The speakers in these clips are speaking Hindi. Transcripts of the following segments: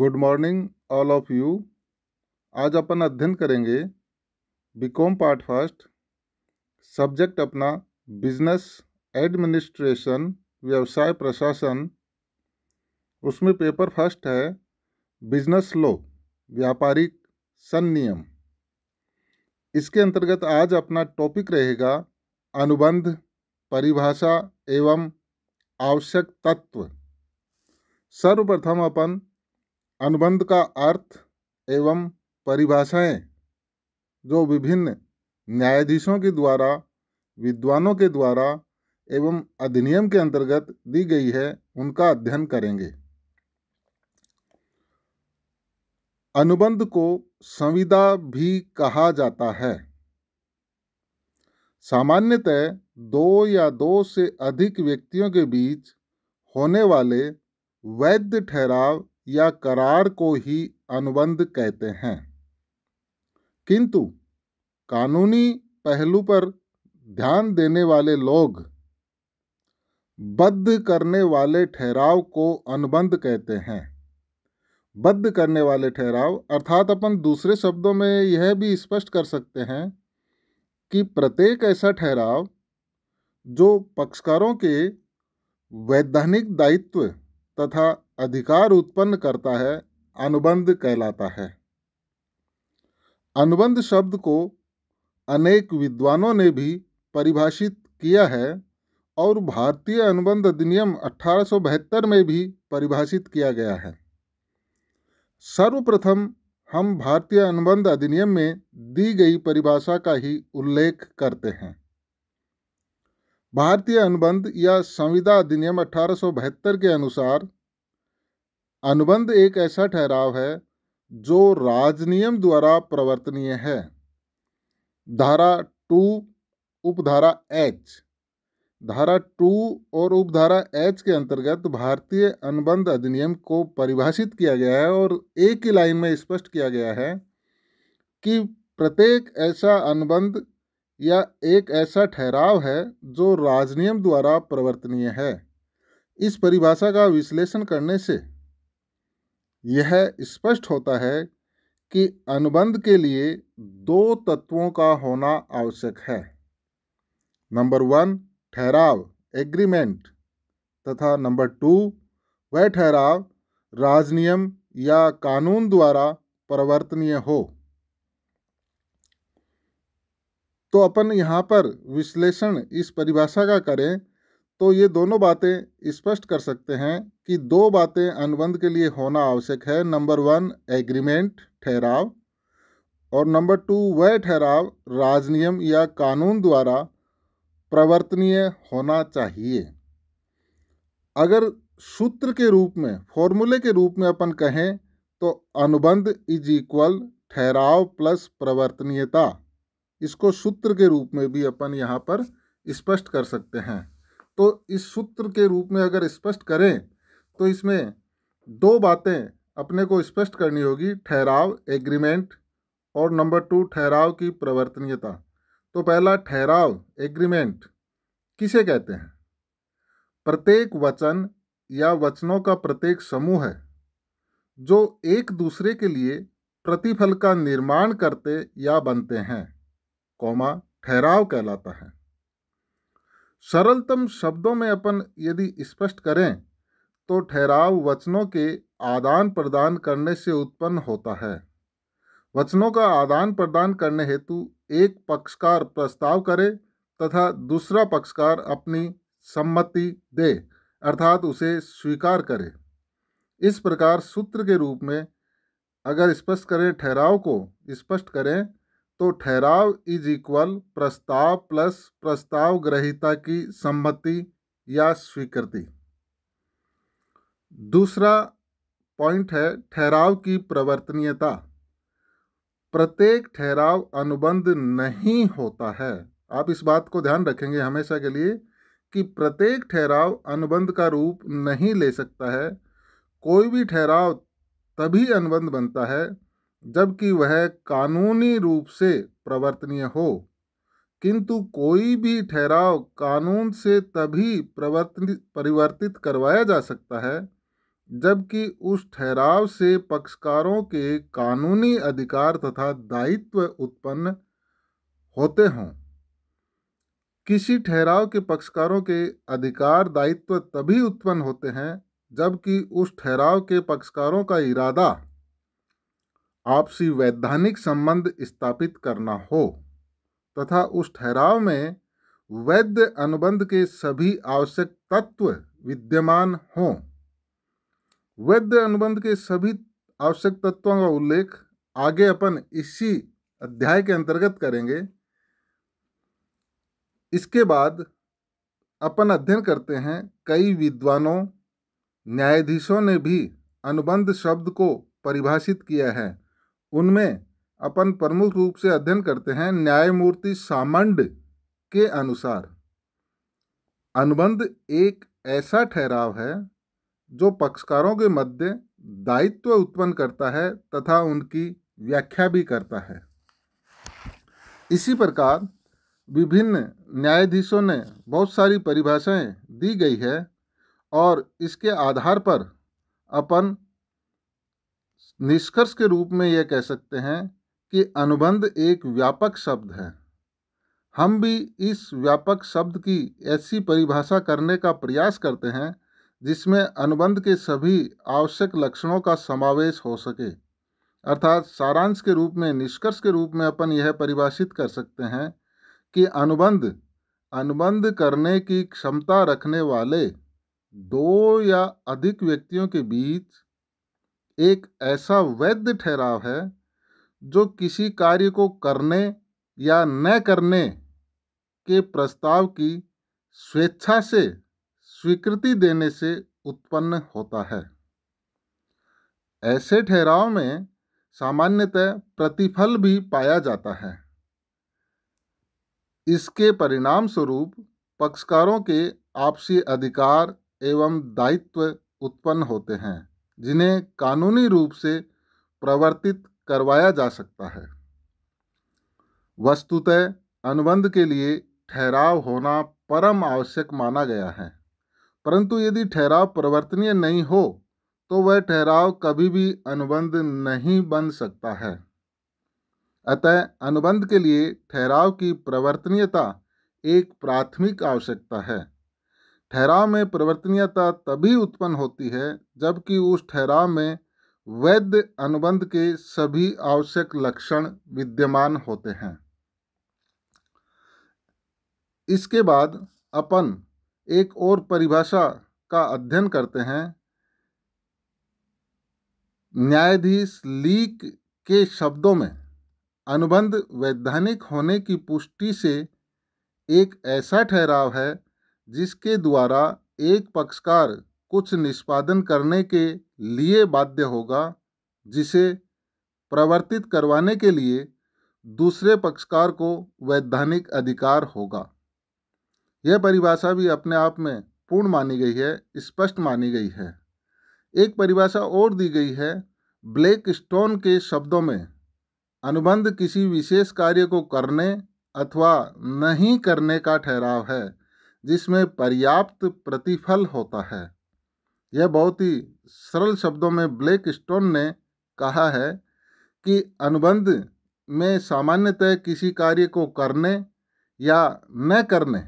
good morning all of you आज अपन अध्ययन करेंगे बीकॉम पार्ट फर्स्ट सब्जेक्ट अपना बिजनेस एडमिनिस्ट्रेशन व्यवसाय प्रशासन उसमें पेपर फर्स्ट है बिजनेस लॉ व्यापारिक संनियम इसके अंतर्गत आज अपना टॉपिक रहेगा अनुबंध परिभाषा एवं आवश्यक तत्व सर्वप्रथम अपन अनुबंध का अर्थ एवं परिभाषाएं जो विभिन्न न्यायाधीशों के द्वारा विद्वानों के द्वारा एवं अधिनियम के अंतर्गत दी गई है उनका अध्ययन करेंगे अनुबंध को संविदा भी कहा जाता है सामान्यतः दो या दो से अधिक व्यक्तियों के बीच होने वाले वैध ठहराव या करार को ही अनुबंध कहते हैं किंतु कानूनी पहलू पर ध्यान देने वाले लोग बद्ध करने वाले ठहराव को अनुबंध कहते हैं बद्ध करने वाले ठहराव अर्थात अपन दूसरे शब्दों में यह भी स्पष्ट कर सकते हैं कि प्रत्येक ऐसा ठहराव जो पक्षकारों के वैधानिक दायित्व तथा अधिकार उत्पन्न करता है अनुबंध कहलाता है अनुबंध शब्द को अनेक विद्वानों ने भी परिभाषित किया है और भारतीय अनुबंध अधिनियम अठारह में भी परिभाषित किया गया है सर्वप्रथम हम भारतीय अनुबंध अधिनियम में दी गई परिभाषा का ही उल्लेख करते हैं भारतीय अनुबंध या संविदा अधिनियम अठारह के अनुसार अनुबंध एक ऐसा ठहराव है जो राजनियम द्वारा प्रवर्तनीय है धारा टू उपधारा एच धारा टू और उपधारा एच के अंतर्गत भारतीय अनुबंध अधिनियम को परिभाषित किया गया है और एक ही लाइन में स्पष्ट किया गया है कि प्रत्येक ऐसा अनुबंध या एक ऐसा ठहराव है जो राजनियम द्वारा प्रवर्तनीय है इस परिभाषा का विश्लेषण करने से यह स्पष्ट होता है कि अनुबंध के लिए दो तत्वों का होना आवश्यक है नंबर वन ठहराव एग्रीमेंट तथा नंबर टू वह ठहराव राजनियम या कानून द्वारा परिवर्तनीय हो तो अपन यहाँ पर विश्लेषण इस परिभाषा का करें तो ये दोनों बातें स्पष्ट कर सकते हैं कि दो बातें अनुबंध के लिए होना आवश्यक है नंबर वन एग्रीमेंट ठहराव और नंबर टू वह ठहराव राजनियम या कानून द्वारा प्रवर्तनीय होना चाहिए अगर सूत्र के रूप में फॉर्मूले के रूप में अपन कहें तो अनुबंध इज इक्वल ठहराव प्लस प्रवर्तनीयता इसको सूत्र के रूप में भी अपन यहाँ पर स्पष्ट कर सकते हैं तो इस सूत्र के रूप में अगर स्पष्ट करें तो इसमें दो बातें अपने को स्पष्ट करनी होगी ठहराव एग्रीमेंट और नंबर टू ठहराव की प्रवर्तनीयता तो पहला ठहराव एग्रीमेंट किसे कहते हैं प्रत्येक वचन या वचनों का प्रत्येक समूह है जो एक दूसरे के लिए प्रतिफल का निर्माण करते या बनते हैं कौमा ठहराव कहलाता है सरलतम शब्दों में अपन यदि स्पष्ट करें तो ठहराव वचनों के आदान प्रदान करने से उत्पन्न होता है वचनों का आदान प्रदान करने हेतु एक पक्षकार प्रस्ताव करे तथा दूसरा पक्षकार अपनी सम्मति दे अर्थात उसे स्वीकार करे इस प्रकार सूत्र के रूप में अगर स्पष्ट करें ठहराव को स्पष्ट करें तो ठहराव इज इक्वल प्रस्ताव प्लस प्रस्ताव ग्रहिता की सम्मति या स्वीकृति दूसरा पॉइंट है ठहराव की प्रवर्तनीयता प्रत्येक ठहराव अनुबंध नहीं होता है आप इस बात को ध्यान रखेंगे हमेशा के लिए कि प्रत्येक ठहराव अनुबंध का रूप नहीं ले सकता है कोई भी ठहराव तभी अनुबंध बनता है जबकि वह कानूनी रूप से प्रवर्तनीय हो किंतु कोई भी ठहराव कानून से तभी प्रवर्तन परिवर्तित करवाया जा सकता है जबकि उस ठहराव से पक्षकारों के कानूनी अधिकार तथा दायित्व उत्पन्न होते हों किसी ठहराव के पक्षकारों के अधिकार दायित्व तभी उत्पन्न होते हैं जबकि उस ठहराव के पक्षकारों का इरादा आपसी वैधानिक संबंध स्थापित करना हो तथा उस ठहराव में वैद्य अनुबंध के सभी आवश्यक तत्व विद्यमान हों वैद्य अनुबंध के सभी आवश्यक तत्वों का उल्लेख आगे अपन इसी अध्याय के अंतर्गत करेंगे इसके बाद अपन अध्ययन करते हैं कई विद्वानों न्यायाधीशों ने भी अनुबंध शब्द को परिभाषित किया है उनमें अपन प्रमुख रूप से अध्ययन करते हैं न्यायमूर्ति सामंड के अनुसार अनुबंध एक ऐसा ठहराव है जो पक्षकारों के मध्य दायित्व उत्पन्न करता है तथा उनकी व्याख्या भी करता है इसी प्रकार विभिन्न न्यायाधीशों ने बहुत सारी परिभाषाएं दी गई है और इसके आधार पर अपन निष्कर्ष के रूप में यह कह सकते हैं कि अनुबंध एक व्यापक शब्द है हम भी इस व्यापक शब्द की ऐसी परिभाषा करने का प्रयास करते हैं जिसमें अनुबंध के सभी आवश्यक लक्षणों का समावेश हो सके अर्थात सारांश के रूप में निष्कर्ष के रूप में अपन यह परिभाषित कर सकते हैं कि अनुबंध अनुबंध करने की क्षमता रखने वाले दो या अधिक व्यक्तियों के बीच एक ऐसा वैध ठहराव है जो किसी कार्य को करने या न करने के प्रस्ताव की स्वेच्छा से स्वीकृति देने से उत्पन्न होता है ऐसे ठहराव में सामान्यतः प्रतिफल भी पाया जाता है इसके परिणाम स्वरूप पक्षकारों के आपसी अधिकार एवं दायित्व उत्पन्न होते हैं जिन्हें कानूनी रूप से प्रवर्तित करवाया जा सकता है वस्तुतः अनुबंध के लिए ठहराव होना परम आवश्यक माना गया है परंतु यदि ठहराव प्रवर्तनीय नहीं हो तो वह ठहराव कभी भी अनुबंध नहीं बन सकता है अतः अनुबंध के लिए ठहराव की प्रवर्तनीयता एक प्राथमिक आवश्यकता है ठहराव में परिवर्तनीयता तभी उत्पन्न होती है जबकि उस ठहराव में वैध अनुबंध के सभी आवश्यक लक्षण विद्यमान होते हैं इसके बाद अपन एक और परिभाषा का अध्ययन करते हैं न्यायाधीश लीक के शब्दों में अनुबंध वैधानिक होने की पुष्टि से एक ऐसा ठहराव है जिसके द्वारा एक पक्षकार कुछ निष्पादन करने के लिए बाध्य होगा जिसे प्रवर्तित करवाने के लिए दूसरे पक्षकार को वैधानिक अधिकार होगा यह परिभाषा भी अपने आप में पूर्ण मानी गई है स्पष्ट मानी गई है एक परिभाषा और दी गई है ब्लैक स्टोन के शब्दों में अनुबंध किसी विशेष कार्य को करने अथवा नहीं करने का ठहराव है जिसमें पर्याप्त प्रतिफल होता है यह बहुत ही सरल शब्दों में ब्लैक स्टोन ने कहा है कि अनुबंध में सामान्यतः किसी कार्य को करने या न करने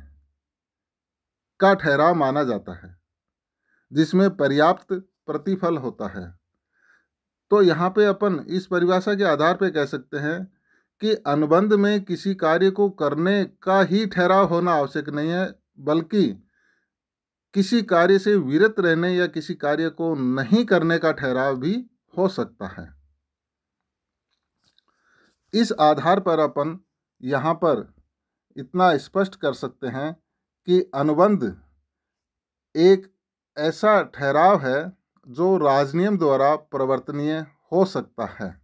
का ठहराव माना जाता है जिसमें पर्याप्त प्रतिफल होता है तो यहाँ पे अपन इस परिभाषा के आधार पे कह सकते हैं कि अनुबंध में किसी कार्य को करने का ही ठहराव होना आवश्यक नहीं है बल्कि किसी कार्य से विरत रहने या किसी कार्य को नहीं करने का ठहराव भी हो सकता है इस आधार पर अपन यहाँ पर इतना स्पष्ट कर सकते हैं कि अनुबंध एक ऐसा ठहराव है जो राजनियम द्वारा प्रवर्तनीय हो सकता है